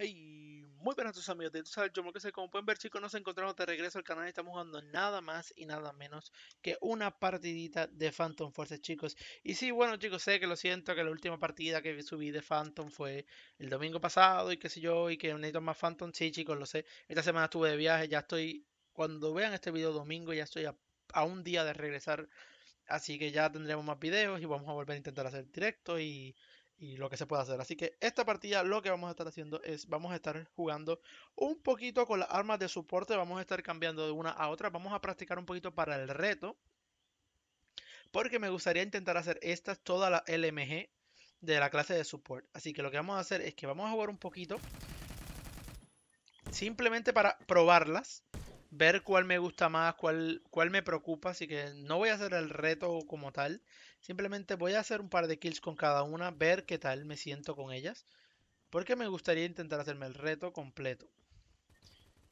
Hey, muy buenas tus amigos de Tusal, yo que sé, como pueden ver chicos, nos encontramos de regreso al canal y estamos jugando nada más y nada menos que una partidita de Phantom Forces chicos. Y sí, bueno chicos, sé que lo siento, que la última partida que subí de Phantom fue el domingo pasado y qué sé yo, y que necesito más Phantom, sí chicos, lo sé. Esta semana estuve de viaje, ya estoy, cuando vean este video domingo, ya estoy a, un día de regresar. Así que ya tendremos más videos y vamos a volver a intentar hacer directo y y lo que se puede hacer. Así que esta partida lo que vamos a estar haciendo es, vamos a estar jugando un poquito con las armas de soporte, vamos a estar cambiando de una a otra, vamos a practicar un poquito para el reto, porque me gustaría intentar hacer estas, toda la LMG de la clase de support. Así que lo que vamos a hacer es que vamos a jugar un poquito, simplemente para probarlas, ver cuál me gusta más, cuál, cuál me preocupa, así que no voy a hacer el reto como tal, simplemente voy a hacer un par de kills con cada una, ver qué tal me siento con ellas, porque me gustaría intentar hacerme el reto completo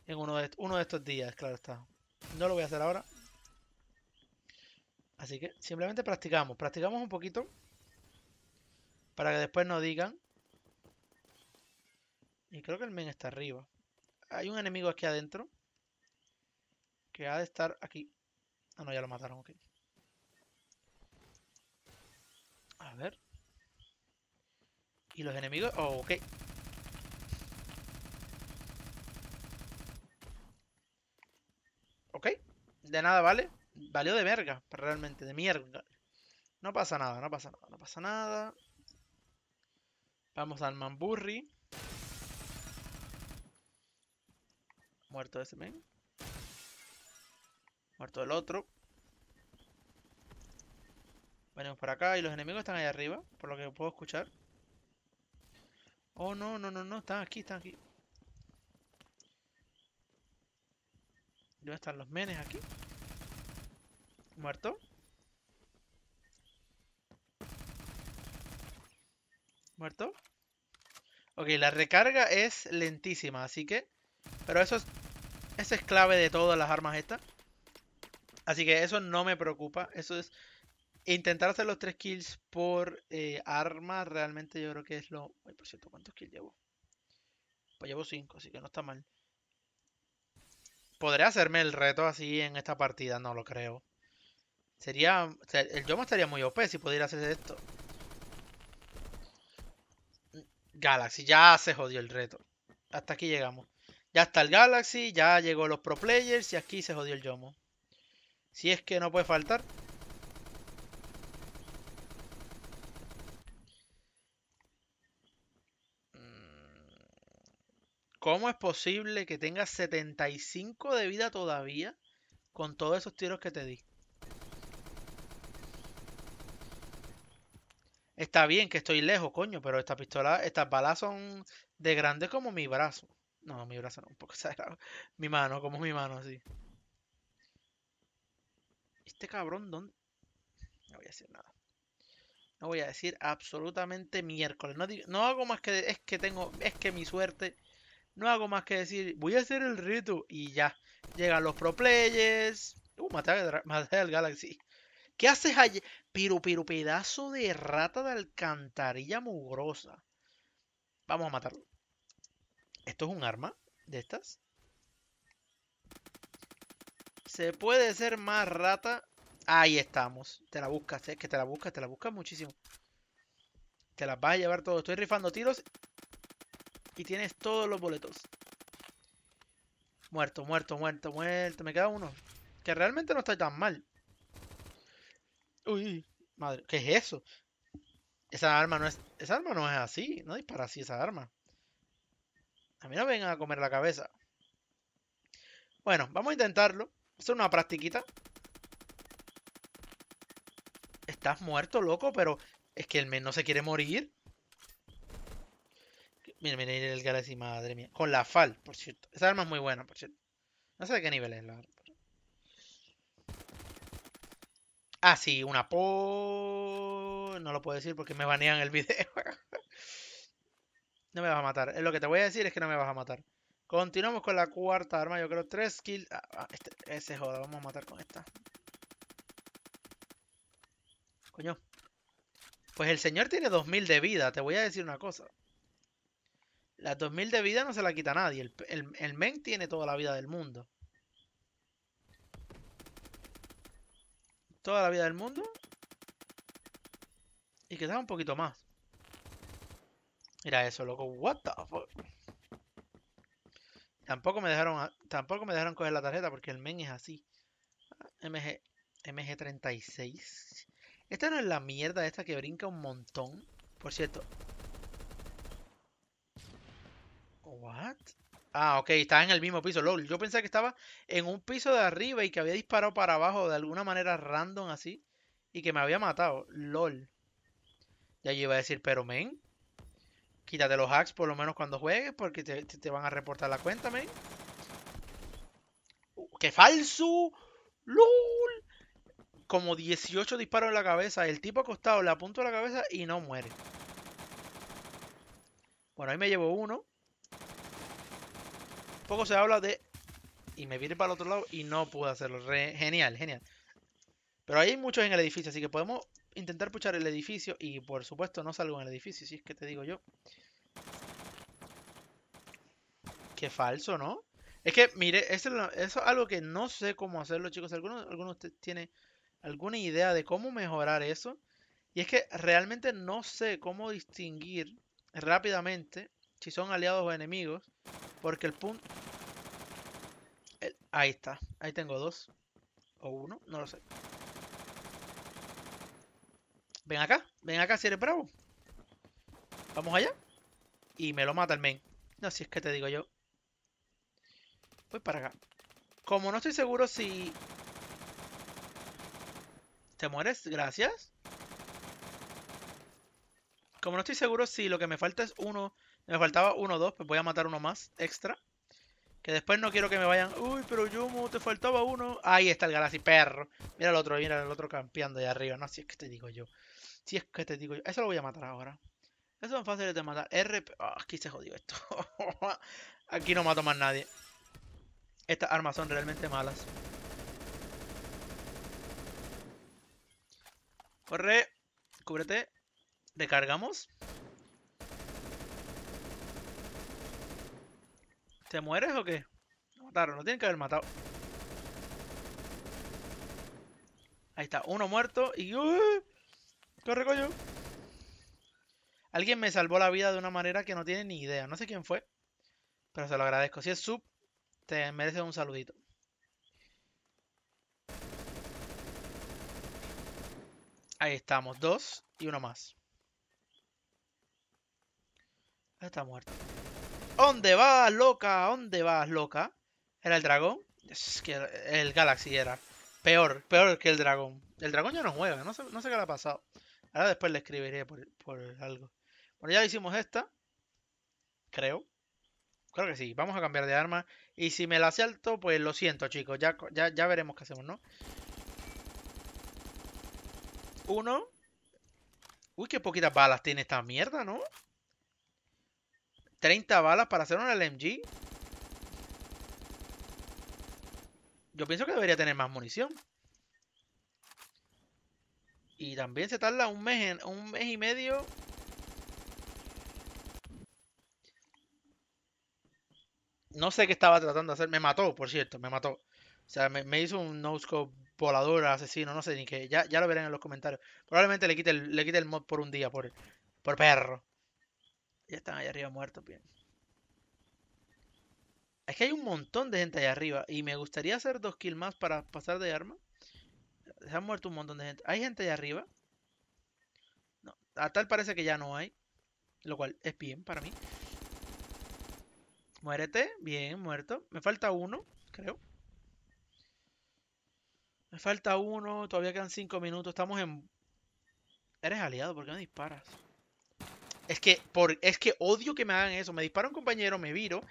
en uno de, uno de estos días, claro está. No lo voy a hacer ahora. Así que simplemente practicamos, practicamos un poquito para que después nos digan. Y creo que el men está arriba. Hay un enemigo aquí adentro. Que ha de estar aquí. Ah, no, ya lo mataron, ok. A ver. ¿Y los enemigos? Oh, ok. Ok. De nada vale. Valió de verga, realmente, de mierda. No pasa nada, no pasa nada, no pasa nada. Vamos al Mamburri. Muerto ese men. Muerto el otro. Venimos para acá y los enemigos están ahí arriba, por lo que puedo escuchar. Oh, no, no, no, no, están aquí, están aquí. ¿Dónde están los menes aquí? Muerto. Muerto. Ok, la recarga es lentísima, así que... Pero eso es... es clave de todas las armas estas. Así que eso no me preocupa. Eso es intentar hacer los tres kills por eh, arma. Realmente yo creo que es lo. Ay, por cierto, ¿cuántos kills llevo? Pues llevo 5, así que no está mal. ¿Podré hacerme el reto así en esta partida? No lo creo. Sería. El Yomo estaría muy OP si pudiera hacer esto. Galaxy, ya se jodió el reto. Hasta aquí llegamos. Ya está el Galaxy, ya llegó los pro players y aquí se jodió el Yomo. Si es que no puede faltar. Mm. ¿Cómo es posible que tengas 75 de vida todavía con todos esos tiros que te di? Está bien que estoy lejos, coño, pero esta pistola, estas balas son de grandes como mi brazo. No, mi brazo no, un poco Mi mano, como mi mano, así. Este cabrón, ¿dónde? No voy a decir nada. No voy a decir absolutamente miércoles. No, no hago más que. Es que tengo. Es que mi suerte. No hago más que decir. Voy a hacer el rito. Y ya. Llegan los pro players. Uh, maté al, Galaxy. ¿Qué haces allí? Piru, piru, pedazo de rata de alcantarilla mugrosa. Vamos a matarlo. Esto es un arma de estas. ¿Se puede ser más rata? Ahí estamos. Te la buscas, es eh, que te la buscas, te la buscas muchísimo. Te las vas a llevar todo. Estoy rifando tiros. Y tienes todos los boletos. Muerto, muerto, muerto, muerto. Me queda uno. Que realmente no está tan mal. Uy, madre. ¿Qué es eso? Esa arma no es. Esa arma no es así. No dispara así esa arma. A mí no me vengan a comer la cabeza. Bueno, vamos a intentarlo es una practiquita. Estás muerto, loco, pero es que el men no se quiere morir. Mira, mira, mira el Galaxy, madre mía. Con la FAL, por cierto. Esa arma es muy buena, por cierto. No sé de qué nivel es la arma. Ah, sí, una po... No lo puedo decir porque me banean el video. no me vas a matar. Lo que te voy a decir es que no me vas a matar. Continuamos con la cuarta arma, yo creo. Tres kills. Ah, ah este, ese joda, vamos a matar con esta. Coño. Pues el señor tiene 2000 de vida, te voy a decir una cosa. Las 2000 de vida no se la quita nadie. El, el, men tiene toda la vida del mundo. Toda la vida del mundo. Y quizás un poquito más. Mira eso, loco. What the fuck. Tampoco me dejaron, ah, tampoco me dejaron coger la tarjeta porque el men es así. MG, MG36. Esta no es la mierda esta que brinca un montón. Por cierto. What? Ah, ok, estaba en el mismo piso. LOL, yo pensé que estaba en un piso de arriba y que había disparado para abajo de alguna manera random así. Y que me había matado. LOL. Ya iba a decir, pero men, Quítate los hacks por lo menos cuando juegues, porque te, van a reportar la cuenta, men. Uh, ¡Qué falso! ¡Lul! Como 18 disparos en la cabeza. El tipo acostado le apunto a la cabeza y no muere. Bueno, ahí me llevo uno. poco se habla de... Y me viene para el otro lado y no pude hacerlo. Genial, genial. Pero ahí hay muchos en el edificio, así que podemos intentar puchar el edificio. Y por supuesto no salgo en el edificio, si es que te digo yo. Qué falso, ¿no? Es que, mire, eso, es algo que no sé cómo hacerlo, chicos. ¿Alguno, de ustedes tiene alguna idea de cómo mejorar eso? Y es que realmente no sé cómo distinguir rápidamente si son aliados o enemigos. Porque el punto... Eh, ahí está. Ahí tengo dos. O uno. No lo sé. Ven acá, ven acá si eres bravo. Vamos allá. Y me lo mata el men. No, si es que te digo yo. Voy para acá. Como no estoy seguro si... ¿Te mueres? Gracias. Como no estoy seguro si lo que me falta es uno... Me faltaba uno o dos, pues voy a matar uno más extra. Que después no quiero que me vayan. Uy, pero yo te faltaba uno. Ahí está el Galaxy, perro. Mira el otro, mira el otro campeando allá arriba. No, si es que te digo yo. Si es que te digo yo. Eso lo voy a matar ahora. Eso es fácil de matar. R ah, aquí se jodió esto. aquí no mato más nadie. Estas armas son realmente malas. Corre. Cúbrete. Recargamos. ¿Te mueres o qué? Lo mataron, no tienen que haber matado. Ahí está, uno muerto y... ¡Uy! ¡Corre, coño! Alguien me salvó la vida de una manera que no tiene ni idea. No sé quién fue, pero se lo agradezco. Si es sub, te merece un saludito. Ahí estamos, dos y uno más. Está muerto. ¿Dónde vas, loca? ¿Dónde vas, loca? ¿Era el dragón? Es que el Galaxy era. Peor, peor que el dragón. El dragón ya no juega, no sé, qué le ha pasado. Ahora después le escribiré por, algo. Bueno, ya hicimos esta. Creo. Creo que sí. Vamos a cambiar de arma. Y si me la salto, pues lo siento, chicos. Ya, ya, ya veremos qué hacemos, ¿no? Uno. Uy, qué poquitas balas tiene esta mierda, ¿no? 30 balas para hacer un LMG. Yo pienso que debería tener más munición. Y también se tarda un mes, un mes y medio. No sé qué estaba tratando de hacer. Me mató, por cierto, me mató. O sea, me, hizo un no volador, asesino, no sé ni qué. Ya, lo verán en los comentarios. Probablemente le quite el, le quite el mod por un día, por, por perro. Ya están allá arriba muertos, bien. Es que hay un montón de gente allá arriba. Y me gustaría hacer dos kills más para pasar de arma. Se han muerto un montón de gente. ¿Hay gente allá arriba? No, a tal parece que ya no hay. Lo cual es bien para mí. Muérete. Bien, muerto. Me falta uno, creo. Me falta uno. Todavía quedan cinco minutos. Estamos en... Eres aliado, ¿por qué no disparas? Es que, por, es que odio que me hagan eso. Me dispara un compañero, me viro,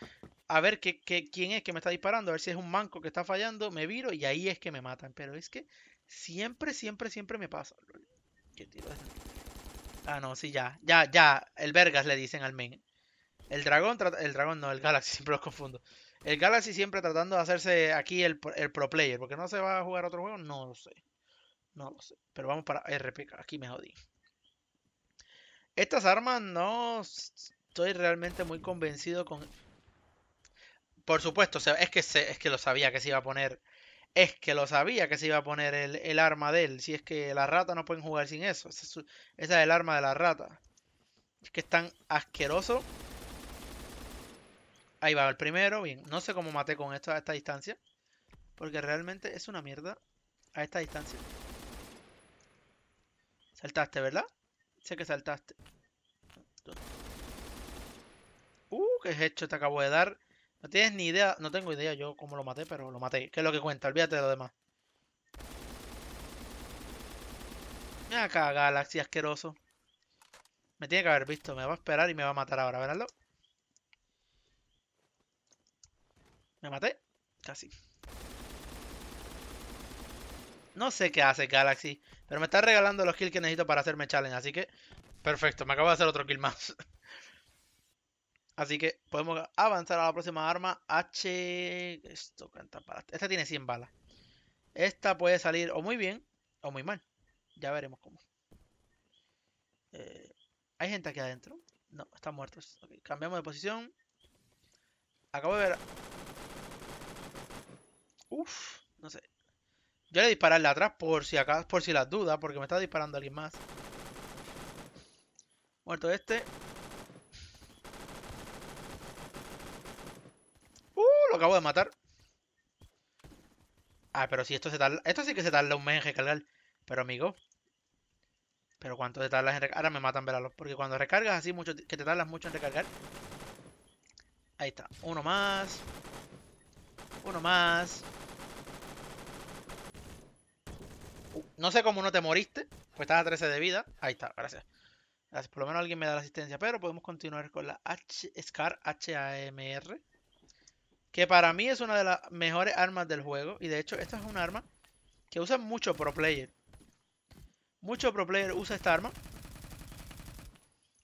a ver qué, quién es que me está disparando, a ver si es un manco que está fallando, me viro y ahí es que me matan. Pero es que siempre, siempre, siempre me pasa. ¿Qué tiro Ah, no, sí, ya. Ya, ya. El Vergas le dicen al men. El dragón, el dragón no, el Galaxy, siempre los confundo. El Galaxy siempre tratando de hacerse aquí el, el pro player. porque no se va a jugar otro juego? No lo sé. No lo sé. Pero vamos para RPK. Aquí me jodí. Estas armas no estoy realmente muy convencido con... Por supuesto, es que, es que lo sabía que se iba a poner... Es que lo sabía que se iba a poner el, arma de él. Si es que la rata no pueden jugar sin eso. Esa es, es el arma de la rata. Es que es tan asqueroso. Ahí va el primero. Bien, no sé cómo maté con esto a esta distancia. Porque realmente es una mierda a esta distancia. Saltaste, ¿verdad? Sé que saltaste. Uh, qué hecho te acabo de dar. No tienes ni idea, no tengo idea yo cómo lo maté, pero lo maté. ¿Qué es lo que cuenta? Olvídate de lo demás. Me acá, Galaxy asqueroso. Me tiene que haber visto, me va a esperar y me va a matar ahora, ¿verdad? Me maté, casi. No sé qué hace Galaxy, pero me está regalando los kills que necesito para hacerme challenge, así que... Perfecto, me acabo de hacer otro kill más. así que podemos avanzar a la próxima arma. H... Esto canta para... Esta tiene 100 balas. Esta puede salir o muy bien o muy mal. Ya veremos cómo. Eh, ¿Hay gente aquí adentro? No, están muertos. cambiamos de posición. Acabo de ver... Uf, no sé. Yo le dispararle atrás por si acaso, por si las dudas, porque me está disparando alguien más. Muerto este. Uh, lo acabo de matar. Ah, pero si esto se tarda. Esto sí que se tarda un mes en recargar. Pero amigo. Pero cuánto te tarda en recargar. Ahora me matan, veralos. Porque cuando recargas así mucho, que te tardas mucho en recargar. Ahí está. Uno más. Uno más. No sé cómo no te moriste. Pues estás a 13 de vida. Ahí está, gracias. gracias. Por lo menos alguien me da la asistencia. Pero podemos continuar con la H SCAR h H-A-M-R Que para mí es una de las mejores armas del juego. Y de hecho, esta es una arma que usan mucho pro player. Mucho pro player usa esta arma.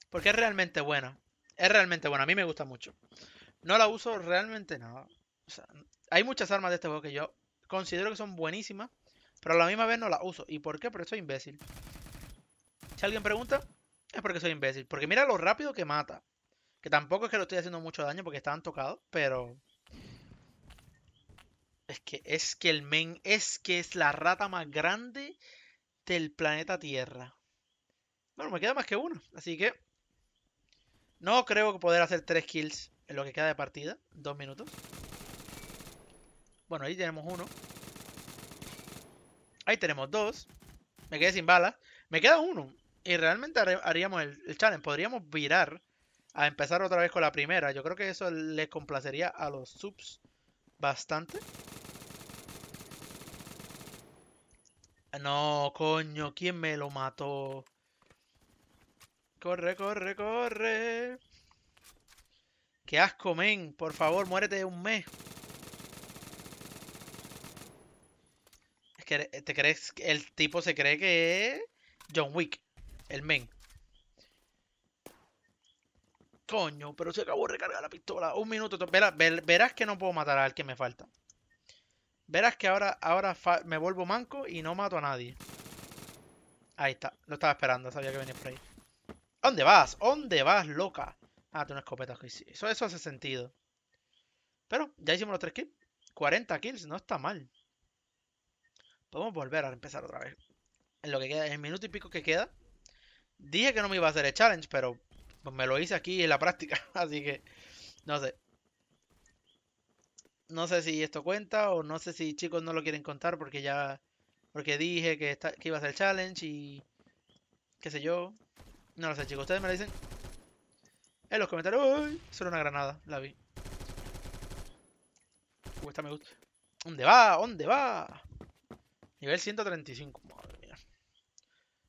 Porque es realmente buena. Es realmente buena. A mí me gusta mucho. No la uso realmente nada. hay muchas armas de este juego que yo considero que son buenísimas. Pero a la misma vez no la uso. ¿Y por qué? Porque soy imbécil. Si alguien pregunta, es porque soy imbécil. Porque mira lo rápido que mata. Que tampoco es que lo estoy haciendo mucho daño porque estaban tocados, pero... Es que, es que el men es que es la rata más grande del planeta Tierra. Bueno, me queda más que uno. Así que... No creo que poder hacer tres kills en lo que queda de partida. Dos minutos. Bueno, ahí tenemos uno. Ahí tenemos dos. Me quedé sin balas. Me queda uno. Y realmente haríamos el, challenge. Podríamos virar a empezar otra vez con la primera. Yo creo que eso les complacería a los subs bastante. No, coño. ¿Quién me lo mató? Corre, corre, corre. Qué asco, men. Por favor, muérete de un mes. te crees el tipo se cree que es John Wick, el men. Coño, pero se acabó de recargar la pistola. Un minuto. Verás, verás que no puedo matar al que me falta. Verás que ahora, ahora me vuelvo manco y no mato a nadie. Ahí está. Lo estaba esperando. Sabía que venía por ahí. ¿Dónde vas? ¿Dónde vas, loca? Ah, tengo una escopeta. Eso, eso hace sentido. Pero ya hicimos los tres kills. 40 kills. No está mal podemos volver a empezar otra vez. En lo que queda, en el minuto y pico que queda. Dije que no me iba a hacer el challenge, pero me lo hice aquí en la práctica. Así que, no sé. No sé si esto cuenta o no sé si chicos no lo quieren contar porque ya... Porque dije que, iba a hacer el challenge y... Qué sé yo. No lo sé, chicos. Ustedes me lo dicen en los comentarios. ¡Uy! Solo una granada. La vi. Uy, esta me gusta. ¿Dónde va? ¿Dónde va? Nivel 135. Madre mía.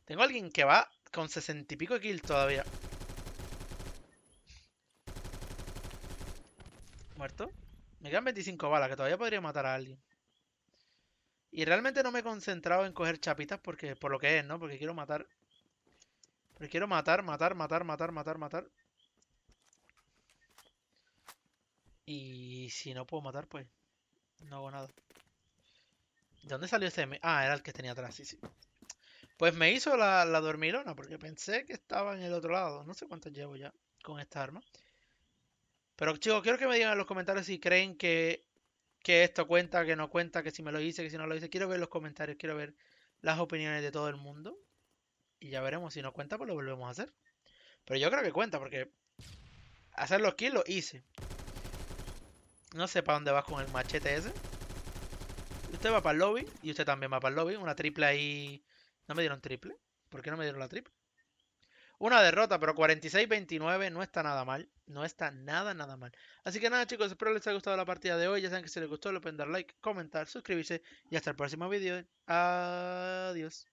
Tengo alguien que va con 60 y pico de kills todavía. ¿Muerto? Me quedan 25 balas, que todavía podría matar a alguien. Y realmente no me he concentrado en coger chapitas porque por lo que es, ¿no? Porque quiero matar. Pero quiero matar, matar, matar, matar, matar, matar. Y si no puedo matar, pues no hago nada dónde salió ese Ah, era el que tenía atrás, sí, sí. Pues me hizo la, la porque pensé que estaba en el otro lado. No sé cuántas llevo ya con esta arma. Pero chicos, quiero que me digan en los comentarios si creen que, que esto cuenta, que no cuenta, que si me lo hice, que si no lo hice. Quiero ver los comentarios, quiero ver las opiniones de todo el mundo. Y ya veremos, si no cuenta, pues lo volvemos a hacer. Pero yo creo que cuenta porque hacer los kills lo hice. No sé para dónde vas con el machete ese. Usted va para el lobby y usted también va para el lobby. Una triple ahí. ¿No me dieron triple? ¿Por qué no me dieron la triple? Una derrota, pero 46-29 no está nada mal. No está nada, nada mal. Así que nada, chicos, espero les haya gustado la partida de hoy. Ya saben que si les gustó, le pueden dar like, comentar, suscribirse y hasta el próximo vídeo. Adiós.